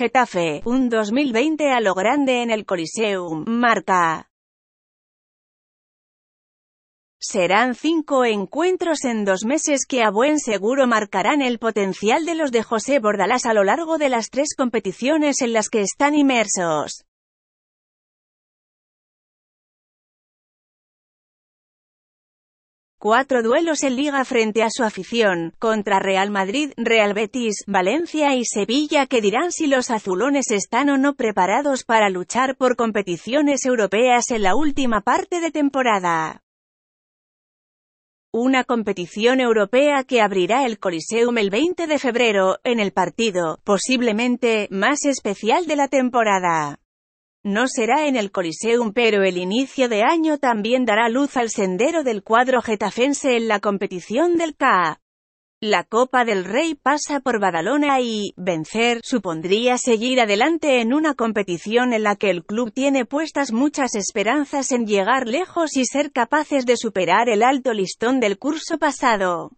Getafe, un 2020 a lo grande en el Coliseum, marca. Serán cinco encuentros en dos meses que a buen seguro marcarán el potencial de los de José Bordalás a lo largo de las tres competiciones en las que están inmersos. Cuatro duelos en liga frente a su afición, contra Real Madrid, Real Betis, Valencia y Sevilla que dirán si los azulones están o no preparados para luchar por competiciones europeas en la última parte de temporada. Una competición europea que abrirá el Coliseum el 20 de febrero, en el partido, posiblemente, más especial de la temporada. No será en el Coliseum pero el inicio de año también dará luz al sendero del cuadro getafense en la competición del CA. La Copa del Rey pasa por Badalona y, vencer, supondría seguir adelante en una competición en la que el club tiene puestas muchas esperanzas en llegar lejos y ser capaces de superar el alto listón del curso pasado.